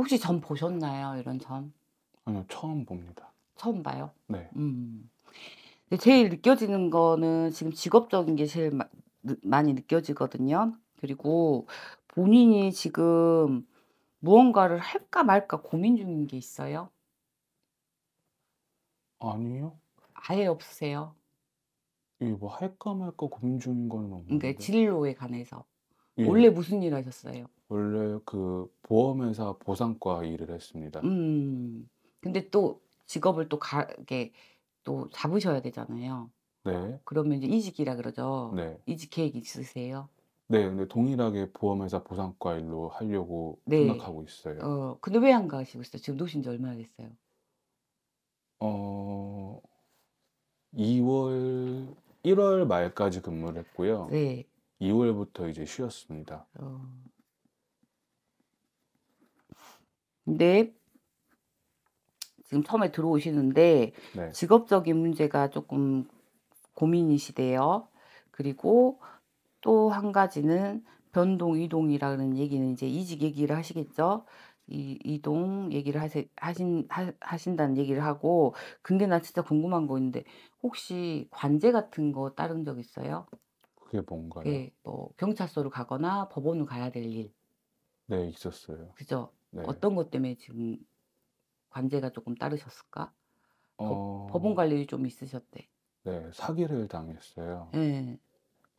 혹시 점 보셨나요? 이런 점? 아니요, 처음 봅니다. 처음 봐요? 네. 음. 제일 느껴지는 거는 지금 직업적인 게 제일 마, 느, 많이 느껴지거든요. 그리고 본인이 지금 무언가를 할까 말까 고민 중인 게 있어요? 아니요. 아예 없으세요? 예, 뭐 할까 말까 고민 중인 건 그러니까 없는데. 그러니까 진로에 관해서. 예. 원래 무슨 일 하셨어요? 원래 그 보험회사 보상과 일을 했습니다. 음. 근데 또 직업을 또 가게 또 잡으셔야 되잖아요. 네. 그러면 이제 이직이라 그러죠. 네. 이직 계획 있으세요? 네, 근데 동일하게 보험회사 보상과 일로 하려고 네. 생각하고 있어요. 어, 근데 왜안 가시고 있어요? 지금 노신 지 얼마나 됐어요? 어, 2월, 1월 말까지 근무를 했고요. 네. 2월부터 이제 쉬었습니다. 어. 근데 네. 지금 처음에 들어오시는데 네. 직업적인 문제가 조금 고민이시대요. 그리고 또 한 가지는 변동 이동이라는 얘기는 이제 이직 얘기를 하시겠죠. 이, 이동 얘기를 하세, 하신 하, 하신다는 얘기를 하고 근데 나 진짜 궁금한 거 있는데 혹시 관제 같은 거 따른 적 있어요? 그게 뭔가요? 예, 뭐 경찰서로 가거나 법원으로 가야 될 일. 네, 있었어요. 그죠. 네. 어떤 것 때문에 지금 관제가 조금 따르셨을까? 어... 법, 원 관련이 좀 있으셨대. 네, 사기를 당했어요. 네.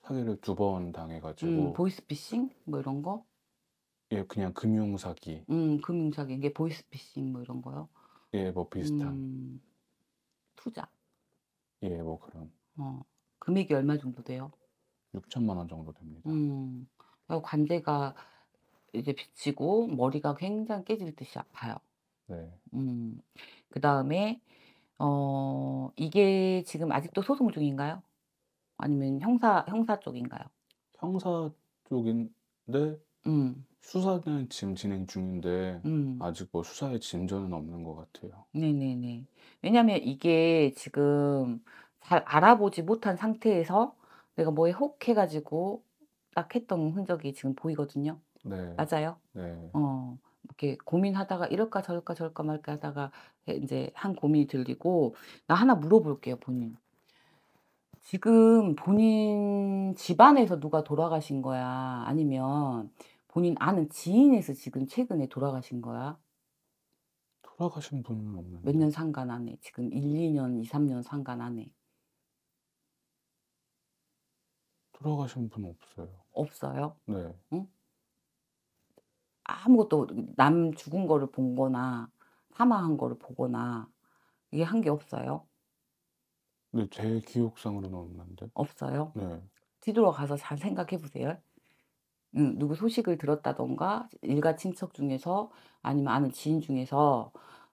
사기를 두 번 당해가지고. 음, 보이스피싱 뭐 이런 거? 예, 그냥 금융 사기. 음, 금융 사기 이게 보이스피싱 뭐 이런 거요? 예, 뭐 비슷한. 음, 투자. 예, 뭐 그런. 어, 금액이 얼마 정도 돼요? 6천만 원 정도 됩니다. 음, 관제가 이제 비치고 머리가 굉장히 깨질 듯이 아파요. 네. 음. 그 다음에 어 이게 지금 아직도 소송 중인가요? 아니면 형사 형사 쪽인가요? 형사 쪽인데 음. 수사는 지금 진행 중인데 음. 아직 뭐 수사의 진전은 없는 것 같아요. 네네네. 왜냐하면 이게 지금 잘 알아보지 못한 상태에서 내가 뭐에 혹해가지고 딱 했던 흔적이 지금 보이거든요. 네. 맞아요. 네. 어, 이렇게 고민하다가 이럴까 저럴까 저럴까 말까 하다가 이제 한 고민이 들리고 나 하나 물어볼게요, 본인. 지금 본인 집안에서 누가 돌아가신 거야? 아니면 본인 아는 지인에서 지금 최근에 돌아가신 거야? 돌아가신 분은 없는데. 몇년 상관 안에 지금 1, 2년, 2, 3년 상관 안에 돌아가신 분 없어요. 없어요? 네. 응? 아무것도 남 죽은 거를 본 거나 사망한 거를 보거나 이게 한 게 없어요? 네, 제 기억상으로는 없는데. 없어요? 네. 뒤돌아가서 잘 생각해 보세요. 응, 누구 소식을 들었다던가 일가 친척 중에서 아니면 아는 지인 중에서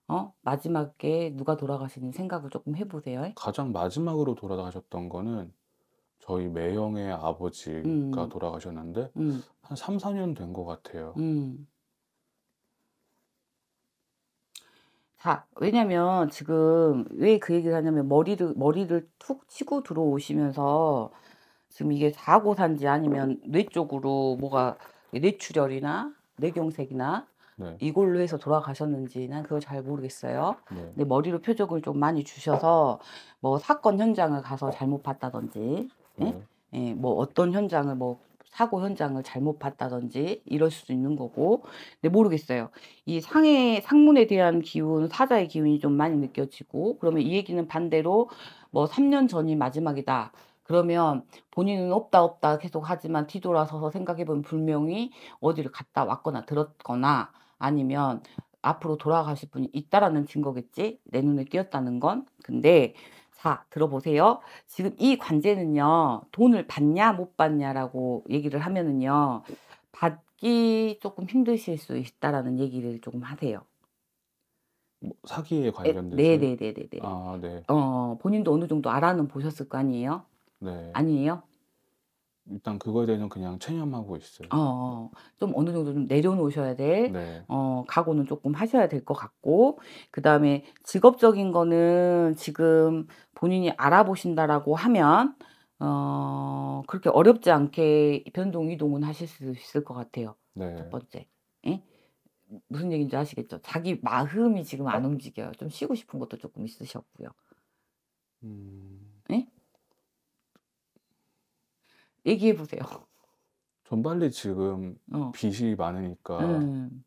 어? 마지막에 누가 돌아가시는 생각을 조금 해보세요. 가장 마지막으로 돌아가셨던 거는 저희 매형의 아버지가 음. 돌아가셨는데 음. 한 3, 4년 된 것 같아요. 음. 자, 왜냐면 지금 왜 그 얘기를 하냐면 머리를 머리를 툭 치고 들어오시면서 지금 이게 사고산지 아니면 뇌 쪽으로 뭐가 뇌출혈이나 뇌경색이나 네. 이걸로 해서 돌아가셨는지 난 그걸 잘 모르겠어요. 네. 근데 머리로 표적을 좀 많이 주셔서 뭐 사건 현장을 가서 잘못 봤다든지 어? 어? 예, 뭐 어떤 현장을 뭐 사고 현장을 잘못 봤다든지 이럴 수도 있는 거고 근데 모르겠어요. 이 상해 상문에 대한 기운 사자의 기운이 좀 많이 느껴지고 그러면 이 얘기는 반대로 뭐 3년 전이 마지막이다. 그러면 본인은 없다 없다 계속 하지만 뒤돌아서서 생각해보면 분명히 어디를 갔다 왔거나 들었거나 아니면 앞으로 돌아가실 분이 있다라는 증거겠지 내 눈에 띄었다는 건 근데 자, 들어보세요. 지금 이 관제는요, 돈을 받냐, 못 받냐라고 얘기를 하면은요, 받기 조금 힘드실 수 있다라는 얘기를 조금 하세요. 뭐, 사기에 관련된 네네네네네. 아, 네. 어, 본인도 어느 정도 알아는 보셨을 거 아니에요? 네. 아니에요? 일단 그거에 대해서는 그냥 체념하고 있어요. 어, 어, 좀 어느 정도 좀 내려놓으셔야 될 네. 어, 각오는 조금 하셔야 될 것 같고, 그 다음에 직업적인 거는 지금 본인이 알아보신다라고 하면, 어, 그렇게 어렵지 않게 변동, 이동은 하실 수 있을 것 같아요. 네. 첫 번째. 예? 무슨 얘기인지 아시겠죠? 자기 마음이 지금 안 움직여요. 좀 쉬고 싶은 것도 조금 있으셨고요. 음... 예? 얘기해 보세요. 전 빨리 지금 어. 빚이 많으니까 음.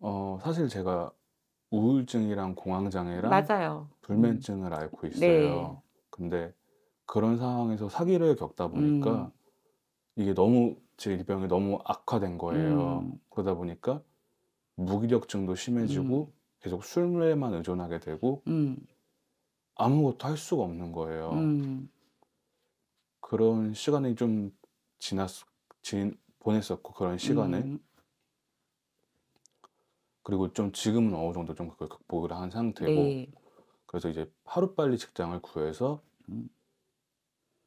어 사실 제가 우울증이랑 공황장애랑 맞아요. 불면증을 앓고 음. 있어요. 네. 근데 그런 상황에서 사기를 겪다 보니까 음. 이게 너무 제 질병이 너무 악화된 거예요. 음. 그러다 보니까 무기력증도 심해지고 음. 계속 술에만 의존하게 되고 음. 아무것도 할 수가 없는 거예요. 그런 시간이 좀 지났, 지, 보냈었고, 그런 시간을. 음. 그리고 좀 지금은 어느 정도 좀 그걸 극복을 한 상태고, 네. 그래서 이제 하루빨리 직장을 구해서 음.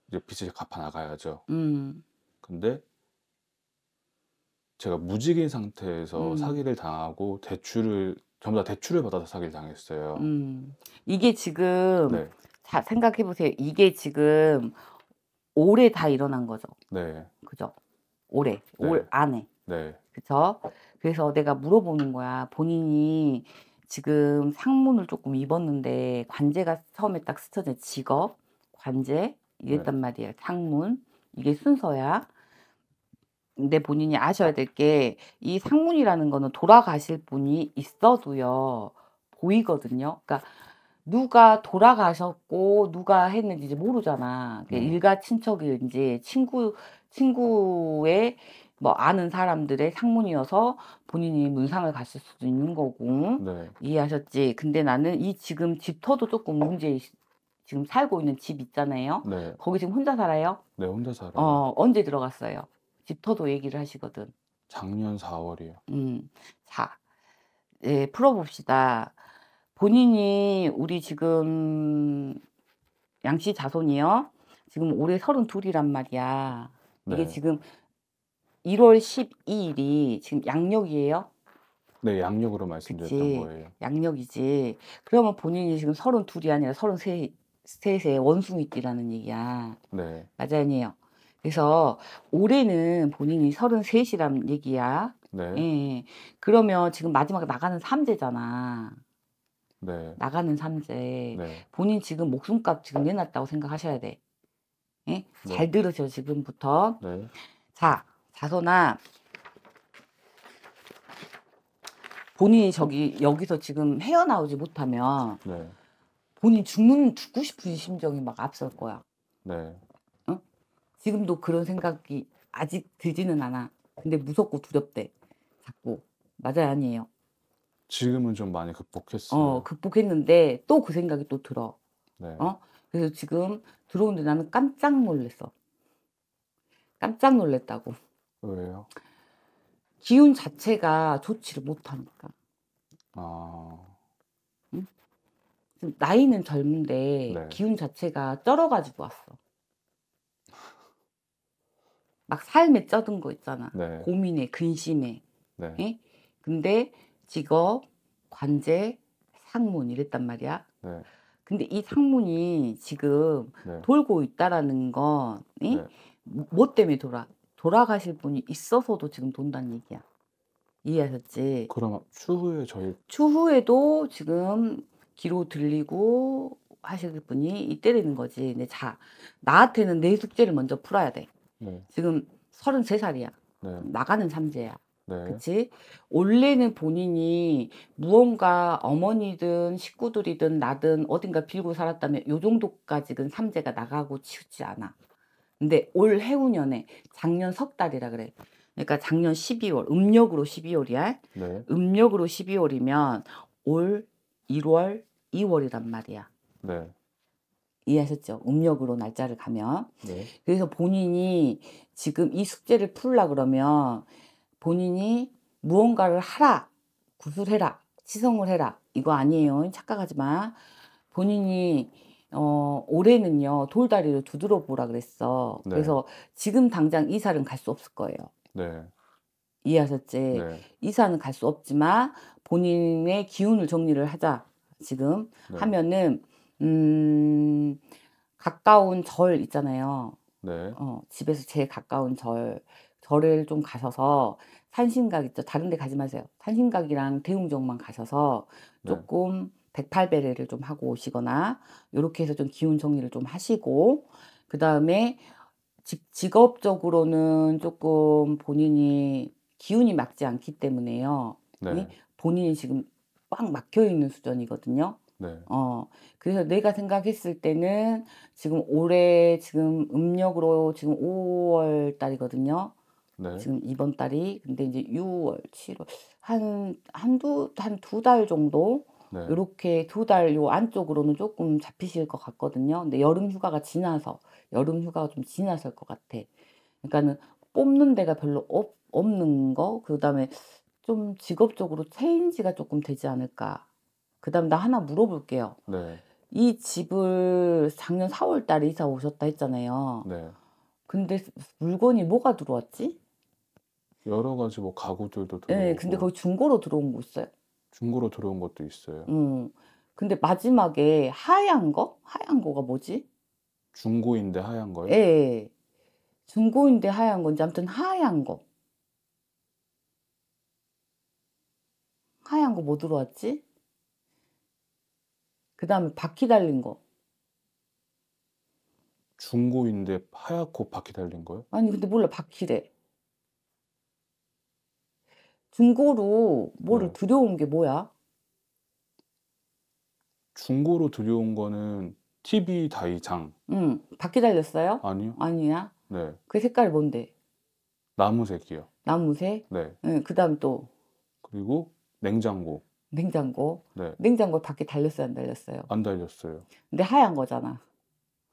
이제 빚을 갚아 나가야죠. 음. 근데 제가 무직인 상태에서 음. 사기를 당하고 대출을 전부 다 대출을 받아서 사기를 당했어요. 음. 이게 지금 네. 자, 생각해 보세요. 이게 지금 올해 다 일어난 거죠. 네. 그죠? 올해, 네. 올 안에. 네. 그죠? 그래서 내가 물어보는 거야. 본인이 지금 상문을 조금 입었는데 관제가 처음에 딱 스쳐져 직업, 관제 이랬단 네. 말이야. 상문 이게 순서야. 근데 본인이 아셔야 될 게 이 상문이라는 거는 돌아가실 분이 있어도요 보이거든요. 그러니까 누가 돌아가셨고 누가 했는지 이제 모르잖아. 음. 일가 친척인지 친구 친구의 뭐 아는 사람들의 상문이어서 본인이 문상을 갔을 수도 있는 거고 네. 이해하셨지. 근데 나는 이 지금 집터도 조금 문제 지금 살고 있는 집 있잖아요. 네. 거기 지금 혼자 살아요? 네, 혼자 살아 어, 언제 들어갔어요? 집터도 얘기를 하시거든. 작년 4월이요. 음, 자, 예, 풀어봅시다. 본인이 우리 지금 양씨 자손이요. 지금 올해 32이란 말이야. 네. 이게 지금 1월 12일이 지금 양력이에요? 네, 양력으로 말씀드렸던 그치? 거예요. 양력이지. 그러면 본인이 지금 32이 아니라 33, 3에 원숭이띠라는 얘기야. 네. 맞아 아니에요. 그래서 올해는 본인이 33이란 얘기야. 네. 예. 그러면 지금 마지막에 나가는 삼재잖아 네. 나가는 삼재 네. 본인 지금 목숨값 지금 내놨다고 생각하셔야 돼. 예? 네. 잘 들으세요 지금부터. 네. 자 자선아 본인이 저기 여기서 지금 헤어나오지 못하면 네. 본인 죽는 죽고 싶은 심정이 막 앞설 거야. 네. 어? 지금도 그런 생각이 아직 들지는 않아. 근데 무섭고 두렵대. 자꾸 맞아요 아니에요. 지금은 좀 많이 극복했어요. 어, 극복했는데 또 그 생각이 또 들어. 네. 어? 그래서 지금 들어오는데 나는 깜짝 놀랐어. 깜짝 놀랐다고. 왜요? 기운 자체가 좋지를 못하니까. 아. 응? 나이는 젊은데 네. 기운 자체가 쩔어가지고 왔어. 막 삶에 쩌든 거 있잖아. 네. 고민에, 근심에. 네. 에? 근데 직업, 관제, 상문 이랬단 말이야. 네. 근데 이 상문이 지금 네. 돌고 있다라는 건, 이? 네. 뭐, 뭐 때문에 돌아, 돌아가실 분이 있어서도 지금 돈다는 얘기야. 이해하셨지? 그럼 추후에 저희 추후에도 지금 기로 들리고 하실 분이 이때리는 거지. 근데 자, 나한테는 내 숙제를 먼저 풀어야 돼. 네. 지금 33살이야. 네. 나가는 삼재야. 네. 그치? 원래는 본인이 무언가 어머니든 식구들이든 나든 어딘가 빌고 살았다면 요 정도까지는 삼재가 나가고 치우지 않아. 근데 올해운년에 작년 석 달이라 그래. 그러니까 작년 12월, 음력으로 12월이야. 네. 음력으로 12월이면 올 1월, 2월이란 말이야. 네. 이해하셨죠? 음력으로 날짜를 가면. 네. 그래서 본인이 지금 이 숙제를 풀라 그러면 본인이 무언가를 하라, 구술해라, 시성을 해라 이거 아니에요. 착각하지 마. 본인이 어, 올해는요 돌다리를 두드려 보라 그랬어. 네. 그래서 지금 당장 이사를갈 수 없을 거예요. 네. 이해하셨지? 네. 이사는 갈 수 없지만 본인의 기운을 정리를 하자 지금 네. 하면은 음, 가까운 절 있잖아요. 네. 어, 집에서 제일 가까운 절 절을 좀 가셔서 산신각 있죠. 다른 데 가지 마세요. 산신각이랑 대웅정만 가셔서 네. 조금 네. 108배례를 좀 하고 오시거나 요렇게 해서 좀 기운 정리를 좀 하시고 그다음에 직업적으로는 조금 본인이 기운이 막지 않기 때문에요. 네. 본인이 지금 꽉 막혀 있는 수전이거든요 네. 어 그래서 내가 생각했을 때는 지금 올해 지금 음력으로 지금 5월 달이거든요. 네. 지금 이번 달이 근데 이제 6월, 7월 한 한두 한 두 달 정도 네. 이렇게 두 달 요 안쪽으로는 조금 잡히실 것 같거든요. 근데 여름 휴가가 지나서 여름 휴가가 좀 지나설 것 같아. 그러니까는 뽑는 데가 별로 없, 없는 거 그다음에 좀 직업적으로 체인지가 조금 되지 않을까. 그다음 나 하나 물어볼게요. 네. 이 집을 작년 4월 달에 이사 오셨다 했잖아요. 네. 근데 물건이 뭐가 들어왔지? 여러 가지 뭐 가구들도 예, 들어오고. 네, 근데 거기 중고로 들어온 거 있어요. 중고로 들어온 것도 있어요. 음. 근데 마지막에 하얀 거? 하얀 거가 뭐지? 중고인데 하얀 거요? 예. 예. 중고인데 하얀 건지 아무튼 하얀 거. 하얀 거 뭐 들어왔지? 그 다음에 바퀴 달린 거. 중고인데 하얗고 바퀴 달린 거요? 아니 근데 몰라 바퀴래. 중고로 뭐를 어. 들여온 게 뭐야? 중고로 들여온 거는 TV 다이장. 응. 바퀴 달렸어요? 아니요. 아니야? 네. 그색깔 뭔데? 나무색이요. 나무색? 네. 응, 그 다음 또. 그리고 냉장고. 냉장고? 네. 냉장고 바퀴 달렸어요? 안 달렸어요? 안 달렸어요. 근데 하얀 거잖아.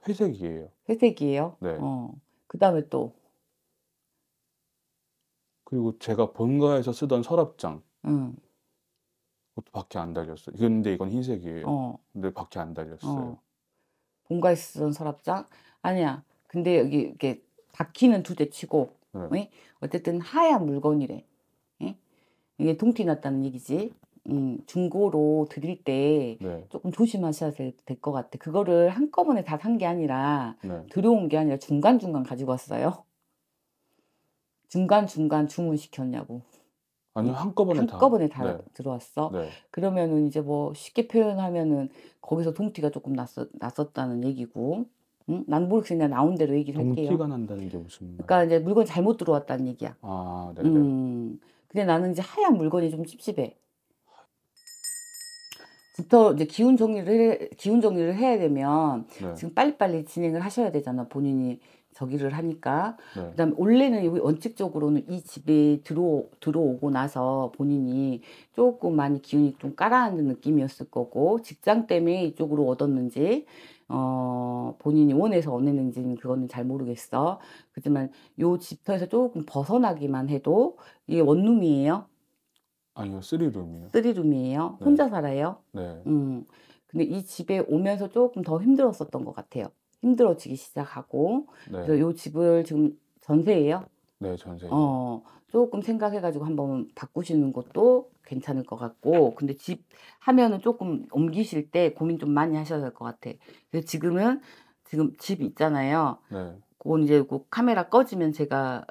회색이에요. 회색이에요? 네. 어. 그 다음에 또. 그리고 제가 본가에서 쓰던 서랍장 음. 그것도 밖에 안 달렸어요. 그런데 이건 흰색이에요. 어. 근데 밖에 안 달렸어요. 어. 본가에 쓰던 서랍장 아니야. 근데 여기 이렇게 바퀴는 두 대 치고 네. 어쨌든 하얀 물건이래. 에? 이게 동티 났다는 얘기지. 음, 중고로 드릴 때 네. 조금 조심하셔야 될 것 같아. 그거를 한꺼번에 다 산 게 아니라 네. 들어온게 아니라 중간중간 가지고 왔어요. 중간중간 주문시켰냐고. 아니 한꺼번에 한꺼번에 다, 다 네. 들어왔어. 네. 그러면은 이제 뭐 쉽게 표현하면은 거기서 동티가 조금 났었, 났었다는 얘기고, 음? 난 모르겠어요. 그냥 나온 대로 얘기를 할게요. 동티가 난다는 게 무슨? 그러니까 이제 물건 잘못 들어왔다는 얘기야. 아, 네, 네. 음, 근데 나는 이제 하얀 물건이 좀 찝찝해. 부터 이제 기운 정리를 해, 기운 정리를 해야 되면 네. 지금 빨리빨리 진행을 하셔야 되잖아 본인이 저기를 하니까 네. 그다음에 원래는 여기 원칙적으로는 이 집에 들어 들어오고 나서 본인이 조금 많이 기운이 좀 깔아앉는 느낌이었을 거고 직장 때문에 이쪽으로 얻었는지 어 본인이 원해서 원했는지는 그거는 잘 모르겠어. 그렇지만 요 집터에서 조금 벗어나기만 해도 이게 원룸이에요. 아니요, 쓰리룸이요. 쓰리룸이에요. 네. 혼자 살아요. 네. 음. 근데 이 집에 오면서 조금 더 힘들었었던 것 같아요. 힘들어지기 시작하고 네. 그래서 요 집을 지금 전세예요. 네, 전세. 어, 조금 생각해가지고 한번 바꾸시는 것도 괜찮을 것 같고, 근데 집 하면은 조금 옮기실 때 고민 좀 많이 하셔야 될 것 같아. 그래서 지금은 지금 집 있잖아요. 네. 그건 이제 그 카메라 꺼지면 제가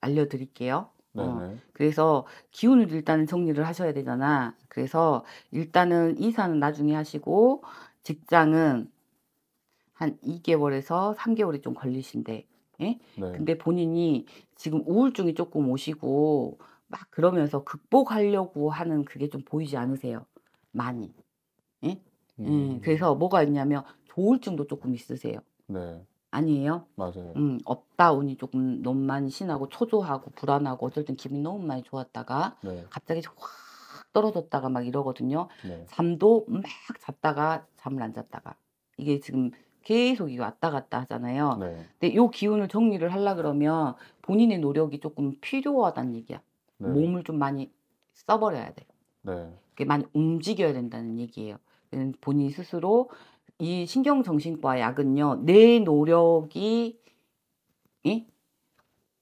알려드릴게요. 네, 어, 네. 그래서 기운을 일단은 정리를 하셔야 되잖아. 그래서 일단은 이사는 나중에 하시고 직장은 한 2개월에서 3개월이 좀 걸리신데. 예? 네. 근데 본인이 지금 우울증이 조금 오시고 막 그러면서 극복하려고 하는 그게 좀 보이지 않으세요. 많이. 예? 음. 음, 그래서 뭐가 있냐면 조울증도 조금 있으세요. 네. 아니에요? 맞아요. 음, 없다운이 조금 너무 많이 신하고 초조하고 불안하고 어쩔 땐 기분이 너무 많이 좋았다가 네. 갑자기 확 떨어졌다가 막 이러거든요. 네. 잠도 막 잤다가 잠을 안 잤다가 이게 지금 계속 이 왔다 갔다 하잖아요. 네. 근데 요 기운을 정리를 하려 그러면 본인의 노력이 조금 필요하다는 얘기야. 네. 몸을 좀 많이 써버려야 돼요. 네. 그게 많이 움직여야 된다는 얘기예요. 음, 본인 스스로 이 신경정신과 약은요 내 노력이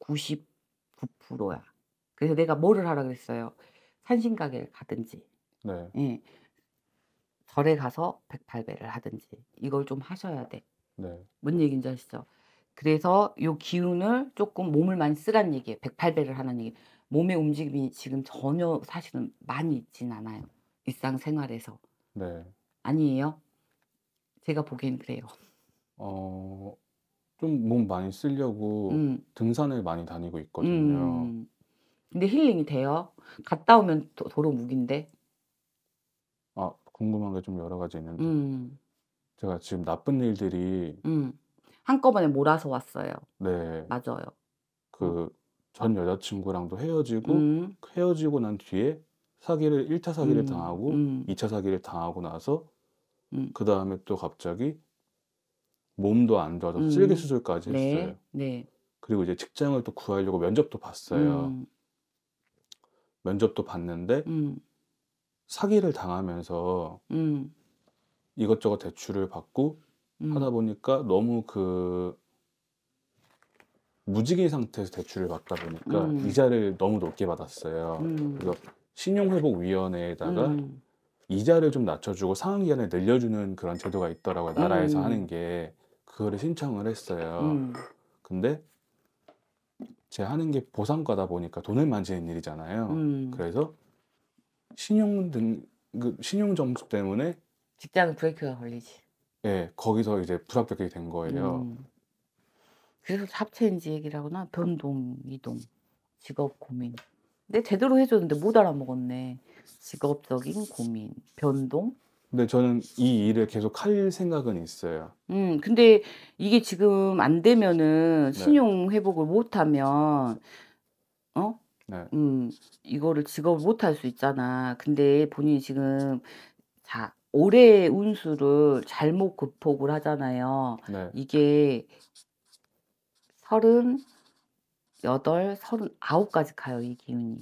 99%야. 그래서 내가 뭐를 하라 그랬어요. 산신가게 가든지. 네. 예. 절에 가서 108배를 하든지 이걸 좀 하셔야 돼. 네. 뭔 얘기인지 아시죠? 그래서 요 기운을 조금 몸을 많이 쓰란 얘기예요. 108배를 하는 얘기. 몸의 움직임이 지금 전혀 사실은 많이 있진 않아요. 일상생활에서. 네. 아니에요? 제가 보기엔 그래요. 어, 좀 몸 많이 쓰려고 음. 등산을 많이 다니고 있거든요. 음. 근데 힐링이 돼요. 갔다 오면 도, 로 무기인데. 궁금한 게 좀 여러 가지 있는데 음. 제가 지금 나쁜 일들이 음. 한꺼번에 몰아서 왔어요. 네 맞아요. 그 전 여자친구랑도 헤어지고 음. 헤어지고 난 뒤에 사기를 1차 사기를 음. 당하고 음. 2차 사기를 당하고 나서 음. 그 다음에 또 갑자기 몸도 안 좋아져서 실기수술까지 음. 네. 했어요. 네. 그리고 이제 직장을 또 구하려고 면접도 봤어요. 음. 면접도 봤는데 음. 사기를 당하면서 음. 이것저것 대출을 받고 음. 하다 보니까 너무 그 무지개 상태에서 대출을 받다 보니까 음. 이자를 너무 높게 받았어요. 음. 그래서 신용회복위원회에다가 음. 이자를 좀 낮춰주고 상환 기간을 늘려주는 그런 제도가 있더라고요. 나라에서 음. 하는 게 그거를 신청을 했어요. 근데 제 하는 게 보상과다 보니까 돈을 만지는 일이잖아요. 그래서 신용 등급 그 신용 점수 때문에 직장 브레이크가 걸리지. 예, 거기서 이제 불합격이 된 거예요. 음. 그래서 합체인지 얘기를 하거나 변동, 이동, 직업 고민. 근데 제대로 해줬는데 못 알아먹었네. 직업적인 고민, 변동. 근데 저는 이 일을 계속 할 생각은 있어요. 음, 근데 이게 지금 안 되면은 네. 신용 회복을 못하면 어 네. 음, 이거를 직업을 못할 수 있잖아. 근데 본인이 지금 자 올해 운수를 잘못 극복을 하잖아요. 네. 이게 서른 여덟, 서른 아홉까지 가요 이 기운이.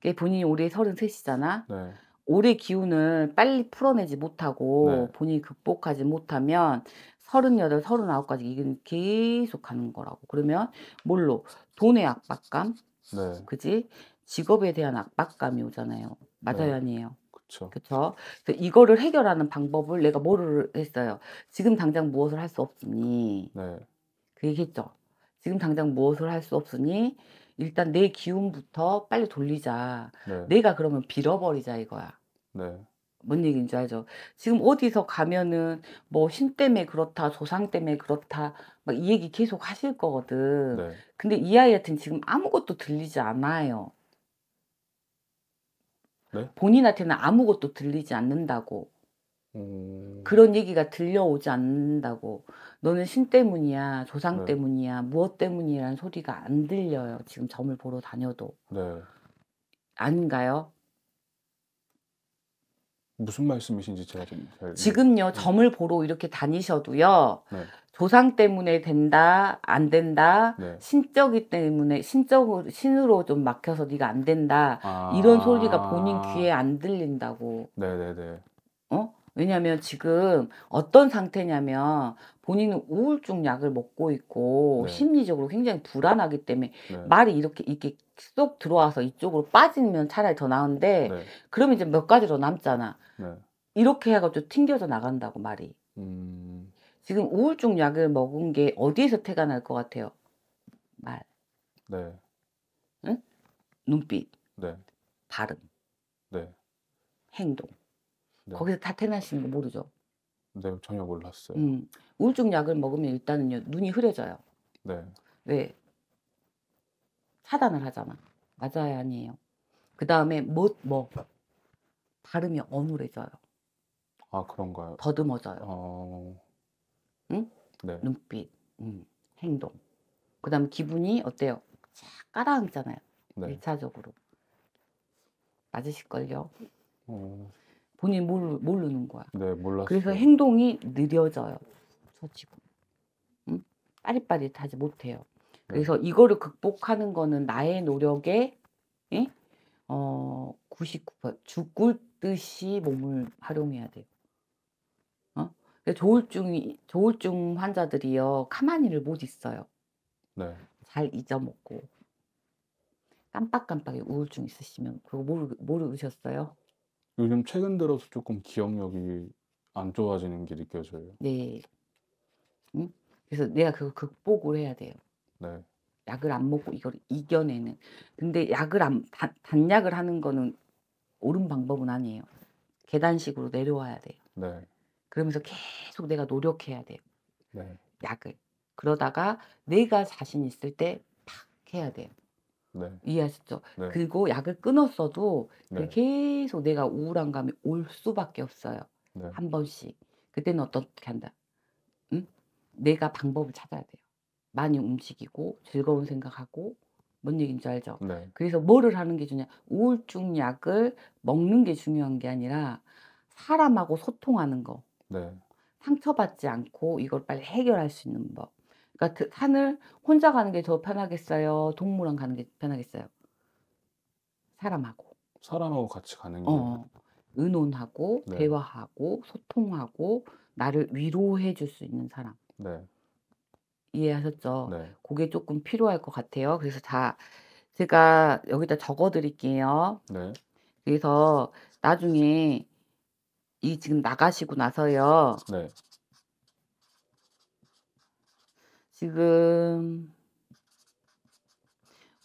그러니까 본인이 올해 서른 셋이잖아. 네. 올해 기운을 빨리 풀어내지 못하고 네. 본인이 극복하지 못하면 서른여덟, 서른아홉까지 이건 계속 가는 거라고. 그러면 뭘로? 돈의 압박감, 네. 그지? 직업에 대한 압박감이 오잖아요. 맞아요, 네. 아니에요? 그렇죠. 이거를 해결하는 방법을 내가 뭐를 했어요. 지금 당장 무엇을 할 수 없으니. 네. 그 얘기했죠. 지금 당장 무엇을 할 수 없으니 일단 내 기운부터 빨리 돌리자. 네. 내가 그러면 빌어버리자 이거야. 네. 뭔 얘기인지 알죠? 지금 어디서 가면은 뭐 신 때문에 그렇다, 조상 때문에 그렇다 막이 얘기 계속 하실 거거든. 네. 근데 이 아이한테는 지금 아무것도 들리지 않아요. 네? 본인한테는 아무것도 들리지 않는다고. 음. 그런 얘기가 들려오지 않는다고. 너는 신 때문이야, 조상 네. 때문이야, 무엇 때문이란 소리가 안 들려요. 지금 점을 보러 다녀도. 네. 아닌가요? 무슨 말씀이신지 제가 좀 잘... 지금요 음. 점을 보러 이렇게 다니셔도요. 네. 조상 때문에 된다, 안 된다, 네. 신적이 때문에 신적으로 신으로 좀 막혀서 네가 안 된다 아... 이런 소리가 본인 귀에 안 들린다고. 네네네. 어? 왜냐하면 지금 어떤 상태냐면 본인은 우울증 약을 먹고 있고 네. 심리적으로 굉장히 불안하기 때문에 네. 말이 이렇게 이렇게 쏙 들어와서 이쪽으로 빠지면 차라리 더 나은데 네. 그러면 이제 몇 가지 더 남잖아. 네. 이렇게 해가지고 튕겨져 나간다고 말이. 음... 지금 우울증 약을 먹은 게 어디에서 태가 날 것 같아요? 말. 네. 응? 눈빛. 네. 발음. 네. 행동. 네. 거기서 다 태나시는 거 음. 모르죠? 네, 전혀 몰랐어요. 음, 우울증 약을 먹으면 일단은요 눈이 흐려져요. 네. 왜 차단을 하잖아. 맞아요, 아니에요. 그 다음에 못 뭐. 발음이 어눌해져요. 아 그런가요? 더듬어져요. 어... 응? 네. 눈빛, 음, 행동. 그 다음 기분이 어때요? 쫙 깔아앉잖아요. 네. 일차적으로. 맞으실걸요? 어... 본인 모르, 모르는 거야. 네, 몰랐어요. 그래서 행동이 느려져요. 저 지금. 응? 빠릿빠릿하지 못해요. 네. 그래서 네. 이거를 극복하는 거는 나의 노력에 예? 어, 99% 죽을 듯이 몸을 활용해야 돼요. 그 조울증 조울증 환자들이요 가만히를 못 있어요. 네. 잘 잊어먹고 깜빡깜빡이 우울증 있으시면 그거 모르 모르셨어요? 요즘 최근 들어서 조금 기억력이 안 좋아지는 게 느껴져요. 네. 응? 그래서 내가 그거 극복을 해야 돼요. 네. 약을 안 먹고 이걸 이겨내는. 근데 약을 안 단, 단약을 하는 거는 옳은 방법은 아니에요. 계단식으로 내려와야 돼요. 네. 그러면서 계속 내가 노력해야 돼요. 네. 약을. 그러다가 내가 자신 있을 때 팍 해야 돼요. 네. 이해하셨죠? 네. 그리고 약을 끊었어도 네. 계속 내가 우울한 감이 올 수밖에 없어요. 네. 한 번씩. 그때는 어떻게 한다? 응? 내가 방법을 찾아야 돼요. 많이 움직이고 즐거운 생각하고 뭔 얘기인지 알죠? 네. 그래서 뭐를 하는 게 중요해? 우울증 약을 먹는 게 중요한 게 아니라 사람하고 소통하는 거. 네. 상처받지 않고 이걸 빨리 해결할 수 있는 법. 그러니까 그 산을 혼자 가는 게 더 편하겠어요? 동물랑 가는 게 편하겠어요? 사람하고. 사람하고 같이 가는 게. 어, 의논하고 네. 대화하고 소통하고 나를 위로해 줄 수 있는 사람. 네. 이해하셨죠? 네. 그게 조금 필요할 것 같아요. 그래서 다 제가 여기다 적어 드릴게요. 네. 그래서 나중에 이 지금 나가시고 나서요. 네. 지금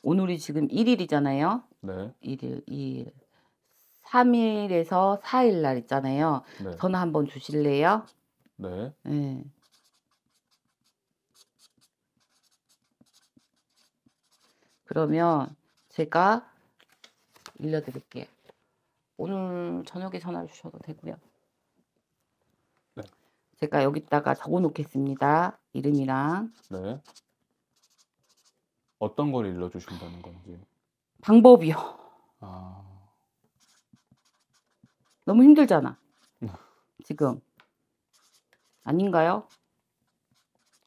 오늘이 지금 1일이잖아요. 네. 1일, 2일. 3일에서 4일 날 있잖아요. 네. 전화 한번 주실래요? 네. 네. 그러면 제가 일러드릴게요. 오늘 저녁에 전화를 주셔도 되고요. 제가 여기다가 적어 놓겠습니다. 이름이랑. 네. 어떤 걸 일러주신다는 건지. 방법이요. 아. 너무 힘들잖아. 네. 지금. 아닌가요?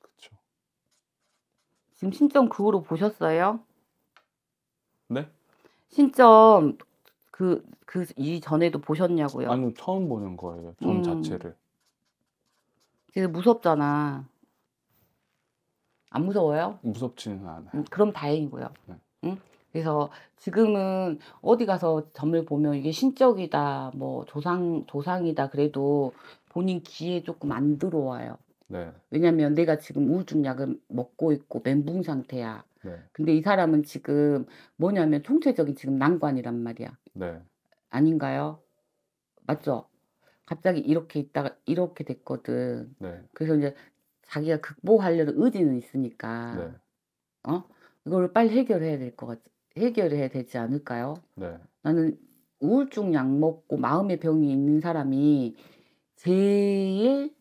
그쵸. 지금 신점 그거로 보셨어요? 네? 신점 그, 그 이전에도 보셨냐고요? 아니, 처음 보는 거예요. 점 음. 자체를. 되게 무섭잖아. 안 무서워요? 무섭지는 않아요. 음, 그럼 다행이고요. 네. 응? 그래서 지금은 어디 가서 점을 보면 이게 신적이다, 뭐 조상 조상이다 그래도 본인 귀에 조금 안 들어와요. 네. 왜냐면 내가 지금 우울증 약을 먹고 있고 멘붕 상태야. 네. 근데 이 사람은 지금 뭐냐면 총체적인 지금 난관이란 말이야. 네. 아닌가요? 맞죠? 갑자기 이렇게 있다가 이렇게 됐거든. 네. 그래서 이제 자기가 극복하려는 의지는 있으니까 네. 어 이걸 빨리 해결해야 될 것 같. 해결해야 되지 않을까요? 네. 나는 우울증 약 먹고 마음의 병이 있는 사람이 제일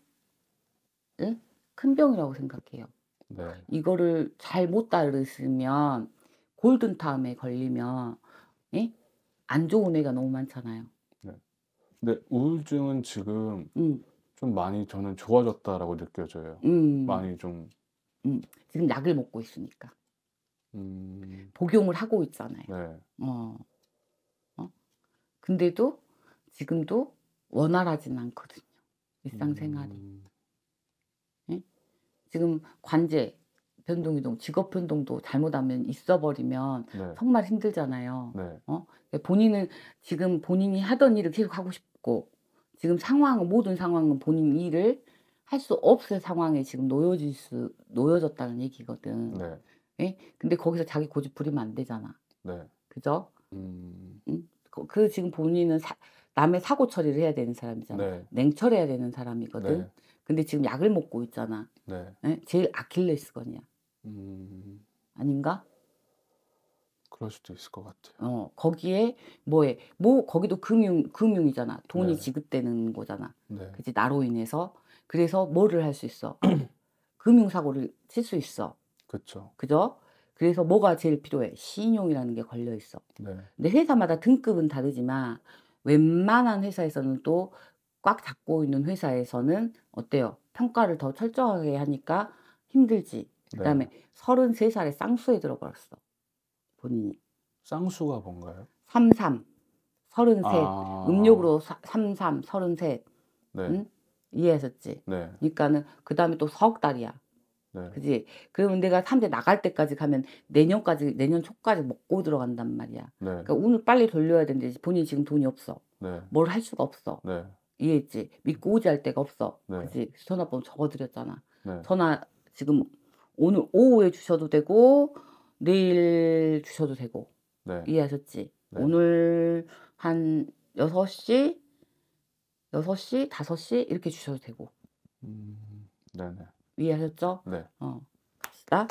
네? 큰 병이라고 생각해요. 네. 이거를 잘못 따르시면 골든타임에 걸리면 예? 안 좋은 애가 너무 많잖아요. 근데 우울증은 지금 음. 좀 많이 저는 좋아졌다라고 느껴져요. 음. 많이 좀 음. 지금 약을 먹고 있으니까 음. 복용을 하고 있잖아요. 네. 어. 어. 근데도 지금도 원활하진 않거든요. 일상생활이. 네? 지금 관제 변동 이동 직업 변동도 잘못하면 있어버리면 네. 정말 힘들잖아요. 네. 어? 본인은 지금 본인이 하던 일을 계속 하고 싶 없고 지금 상황 모든 상황은 본인 일을 할 수 없을 상황에 지금 놓여질 수 놓여졌다는 얘기거든. 네. 예? 근데 거기서 자기 고집 부리면 안 되잖아. 네. 그죠? 음... 응? 그, 그, 지금 본인은 사, 남의 사고 처리를 해야 되는 사람이잖아. 네. 냉철해야 되는 사람이거든. 네. 근데 지금 약을 먹고 있잖아. 네. 예? 제일 아킬레스건이야. 음... 아닌가? 그럴 수도 있을 것 같아요. 어, 거기에 뭐에 뭐 거기도 금융 금융이잖아. 돈이 네. 지급되는 거잖아. 네. 그지 나로 인해서 그래서 뭐를 할 수 있어? 금융 사고를 칠 수 있어. 그렇죠. 그죠? 그래서 뭐가 제일 필요해? 신용이라는 게 걸려 있어. 네. 근데 회사마다 등급은 다르지만 웬만한 회사에서는 또 꽉 잡고 있는 회사에서는 어때요? 평가를 더 철저하게 하니까 힘들지. 네. 그다음에 서른세살에 쌍수에 들어버렸어. 본인이. 쌍수가 뭔가요? 삼삼, 서른셋, 아. 음력으로 삼삼, 서른셋. 네. 응? 이해했었지? 네. 그러니까는 그 다음에 또 석 달이야. 네. 그지? 그러면 내가 삼 대 나갈 때까지 가면 내년까지, 내년 초까지 먹고 들어간단 말이야. 네. 그러니까 오늘 빨리 돌려야 되는데 본인이 지금 돈이 없어. 네. 뭘 할 수가 없어. 네. 이해했지? 믿고 오지 할 데가 없어. 네. 그지? 전화번호 적어드렸잖아. 네. 전화 지금 오늘 오후에 주셔도 되고, 내일 주셔도 되고 네. 이해하셨지? 네. 오늘 한 6시, 6시, 5시 이렇게 주셔도 되고 음, 네네. 이해하셨죠? 네. 어, 갑시다.